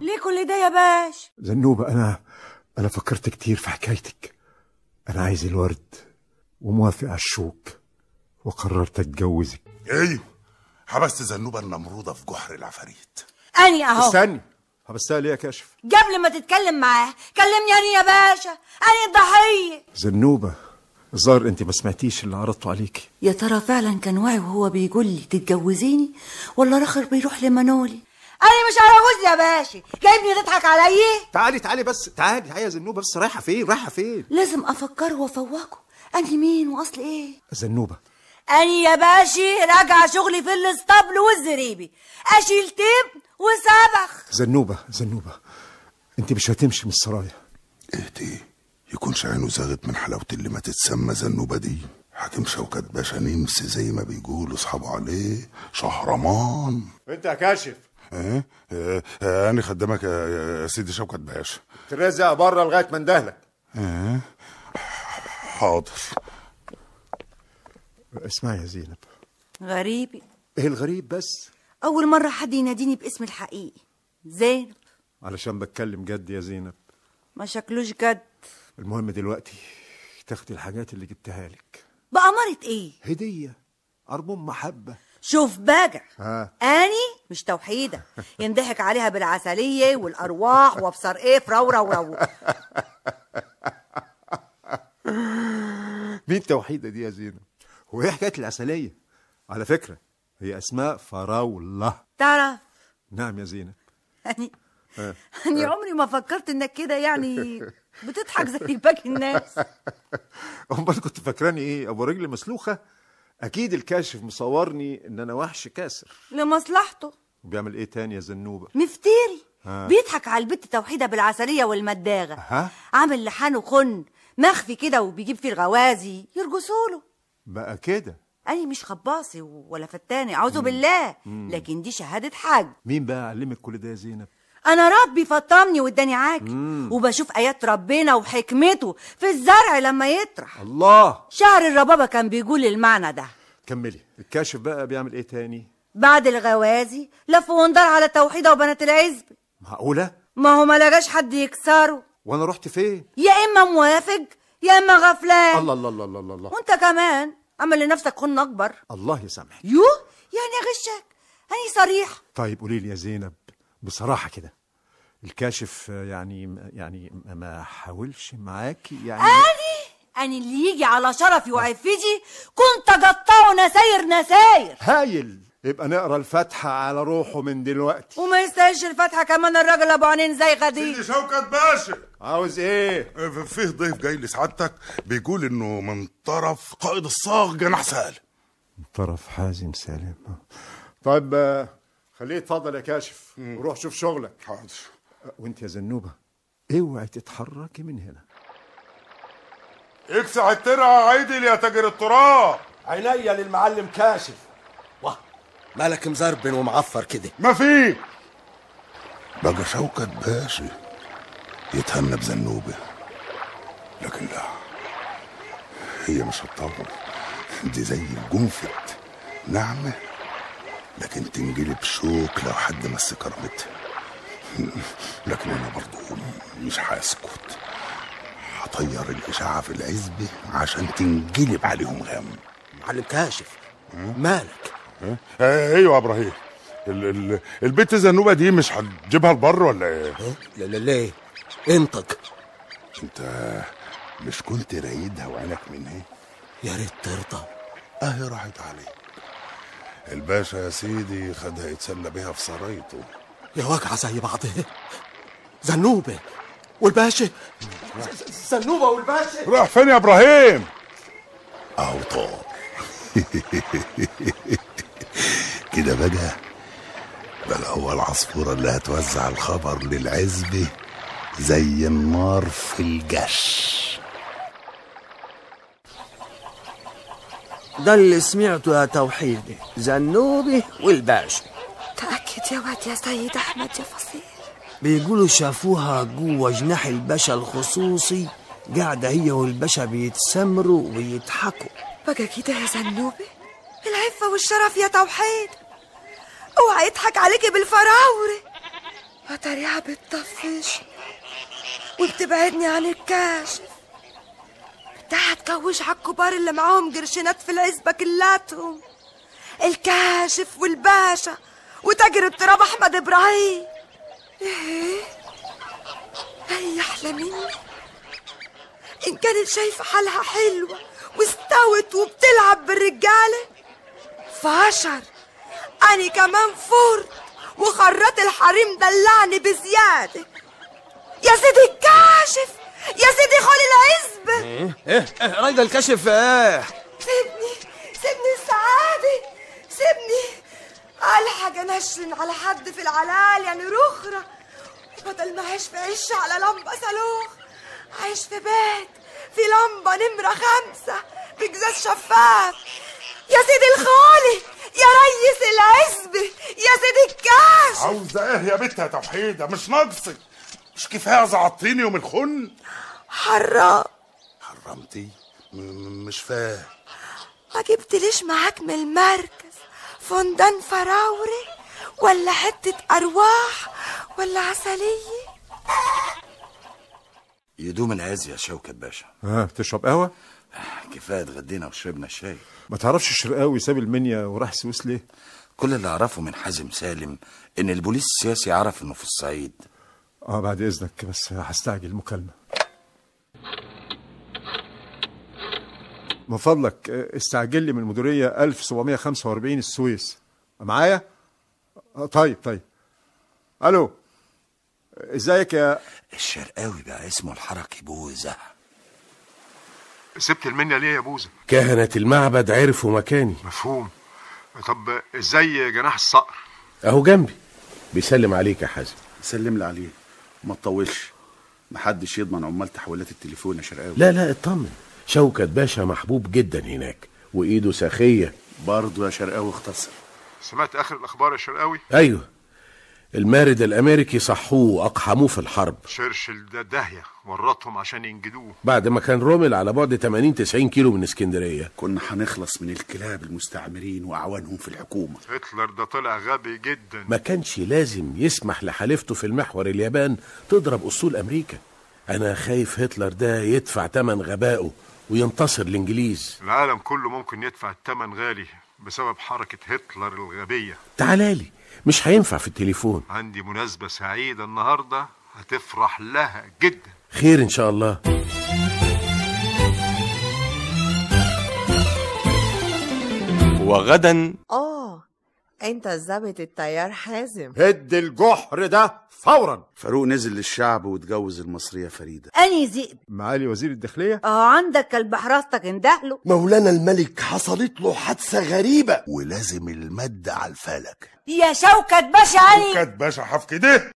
ليه كل ده يا باش زنوبة أنا أنا فكرت كتير في حكايتك أنا عايز الورد وموافق على الشوك وقررت أتجوزك أيوه حبست زنوبة النمرودة في جحر العفاريت أني أهو استني حبستها ليه يا كاشف قبل ما تتكلم معاه كلمني أني يا باشا أني الضحية زنوبة الظاهر انت ما سمعتيش اللي عرضته عليكي يا ترى فعلا كان واعي وهو بيقول لي تتجوزيني ولا رخر بيروح لمانولي انا مش عراوز يا باشا جايبني تضحك عليا تعالي تعالي بس تعالي هيا زنوبه بس رايحه فين رايحه فين لازم افكر وافوقه اني مين واصل ايه زنوبه اني يا باشا راجعه شغلي في الاسطبل والزريبي اشيل تيب وسبخ زنوبه زنوبه انت مش هتمشي من السرايا اهدي يكونش عينه زاغت من حلاوه اللي ما تتسمى زنوبه دي حاتم شوكت باشا نمس زي ما بيقولوا اصحابه عليه شهرمان انت يا كاشف ايه آه, انا خدامك يا سيدي شوكت باشا ترزق بره لغايه ما اندهلك ايه حاضر اسمعي يا زينب غريب ايه الغريب بس اول مره حد يناديني باسم الحقيقي زينب علشان بتكلم جد يا زينب ما شكلوش جد المهم دلوقتي تاخدي الحاجات اللي جبتها لك بأمارة ايه هديه أربون محبه شوف باجع ها اني مش توحيدة ينضحك عليها بالعسلية والأرواح وابصر إيه فرورة رو مين توحيدة دي يا زينة؟ هو إيه حكاية العسلية؟ على فكرة هي أسماء فراولة تعرف؟ نعم يا زينة يعني أه. يعني أه. عمري ما فكرت إنك كده يعني بتضحك زي باقي الناس أمال كنت فاكراني إيه أبو رجل مسلوخة؟ اكيد الكاشف مصورني ان انا وحش كاسر لمصلحته بيعمل ايه تاني يا زنوبه مفتيري ها. بيضحك على البت توحيده بالعسليه والمداغه ها؟ عامل لحانه خن مخفي كده وبيجيب فيه الغوازي له بقى كده أنا مش خباصي ولا فتاني أعوذ بالله مم. لكن دي شهادة حاج مين بقى علمك كل ده يا زينب؟ انا ربي فطمني واداني عاكي وبشوف ايات ربنا وحكمته في الزرع لما يطرح الله شعر الربابه كان بيقول المعنى ده كملي الكاشف بقى بيعمل ايه تاني بعد الغوازي لف وندار على توحيده وبنات العزب معقوله ما هو ما لقاش حد يكسره وانا رحت فين يا اما موافق يا اما غفلان الله الله الله الله الله وانت كمان عمل لنفسك خن اكبر الله يسامحك يو يعني اغشك هني صريح طيب قولي لي يا زينب بصراحه كده الكاشف يعني يعني ما حاولش معاكي يعني أني أني اللي يجي على شرفي وعفتي كنت أقطعه نساير نساير هايل يبقى نقرا الفاتحة على روحه من دلوقتي وما يستاهلش الفاتحة كمان الراجل أبو عنين زي غدي سيدي شوكت باشا عاوز إيه؟ فيه ضيف جاي لسعادتك بيقول إنه من طرف قائد الصاغ جناح سالم من طرف حازم سالم طيب آه، خليه يتفضل يا كاشف وروح شوف شغلك حاضر وانت يا زنوبه اوعي تتحركي من هنا اكسع الترعه عدل يا تاجر التراب عينيا للمعلم كاشف واه مالك مزربن ومعفر كده ما في بقى شوكت باشا يتهنى بذنوبه لكن لا هي مش هتطول دي زي الجنفت نعمه لكن تنجلب شوك لو حد مس كرامتها لكن أنا برضو مش هسكت هطير الإشاعة في العزبة عشان تنجلب عليهم غم معلم كاشف مالك آه، ايوه يا ابراهيم ال ال البت زنوبه دي مش هتجيبها لبر ولا ايه؟ لا لا ليه؟ انطق انت مش كنت رايدها وعينك منها؟ يا ريت ترضى اهي راحت عليك الباشا يا سيدي خدها يتسلى بيها في سرايته يا واجعة زي بعضها زنوبة والباشا زنوبة والباشا راح فين يا إبراهيم؟ أهو طار كده بقى بل هو العصفورة اللي هتوزع الخبر للعزبة زي النار في الجش ده اللي سمعته يا توحيدي زنوبي والباشا يا يا سيد أحمد يا فصيل بيقولوا شافوها جوه جناح الباشا الخصوصي قاعدة هي والباشا بيتسمروا ويضحكوا بقى كده يا زنوبة العفة والشرف يا توحيد اوعى يضحك عليكي بالفراورة وطريعة بتطفش وبتبعدني عن الكاشف ده تكوش على الكبار اللي معاهم قرشينات في العزبة كلاتهم الكاشف والباشا وتاجر التراب احمد ابراهيم ايه هي احلى مني ان كانت شايفه حالها حلوه واستوت وبتلعب بالرجاله فهشر انا كمان فرت وخرات الحريم دلعني بزياده يا سيدي الكاشف يا سيدي خالي العزبة ايه ايه, إيه رايدة الكاشف ايه سيبني سيبني السعادة سيبني الحق حاجة نشرن على حد في العلال يعني رخرة بدل ما عيش في عيش على لمبة صاروخ عايش في بيت في لمبة نمرة خمسة بجزاز شفاف يا سيدي الخالي يا ريس العزبة يا سيدي الكاش عاوزة ايه يا بنت يا توحيدة مش ناقصك مش كفاية زعطتيني يوم الخن حرام حرمتي م- م- مش فاهم ما جبتليش معاك من المركز فندان فراوري ولا حتة أرواح ولا عسلية يدوم العز يا شوكت باشا ها تشرب قهوة؟ كفاية اتغدينا وشربنا الشاي ما تعرفش الشرقاوي ساب المنيا وراح السويس ليه؟ كل اللي أعرفه من حازم سالم إن البوليس السياسي عرف إنه في الصعيد اه بعد إذنك بس هستعجل مكالمة من فضلك استعجل لي من المديرية 1745 السويس معايا؟ طيب طيب الو ازيك يا الشرقاوي بقى اسمه الحركي بوزة سبت المنيا ليه يا بوزة؟ كهنة المعبد عرفوا مكاني مفهوم طب ازاي جناح الصقر؟ اهو جنبي بيسلم عليك يا حازم سلم لي عليه ما تطولش محدش يضمن عمال تحويلات التليفون يا شرقاوي لا لا اطمن شوكت باشا محبوب جدا هناك وايده سخيه برضه يا شرقاوي اختصر سمعت اخر الاخبار يا شرقاوي ايوه المارد الامريكي صحوه واقحموه في الحرب شرشل ده داهيه ورطهم عشان ينجدوه بعد ما كان رومل على بعد 80 90 كيلو من اسكندريه كنا هنخلص من الكلاب المستعمرين واعوانهم في الحكومه هتلر ده طلع غبي جدا ما كانش لازم يسمح لحليفته في المحور اليابان تضرب اسطول امريكا انا خايف هتلر ده يدفع ثمن غبائه وينتصر الانجليز العالم كله ممكن يدفع الثمن غالي بسبب حركة هتلر الغبية تعالالي مش هينفع في التليفون عندي مناسبة سعيدة النهاردة هتفرح لها جدا خير إن شاء الله وغدا آه انت الظابط التيار حازم هد الجحر ده فورا فاروق نزل للشعب واتجوز المصريه فريده اني ذئب معالي وزير الداخليه اه عندك كلب حراستك اندهله مولانا الملك حصلت له حادثه غريبه ولازم المد على الفلك يا شوكة باشا علي شوكة باشا حفك ده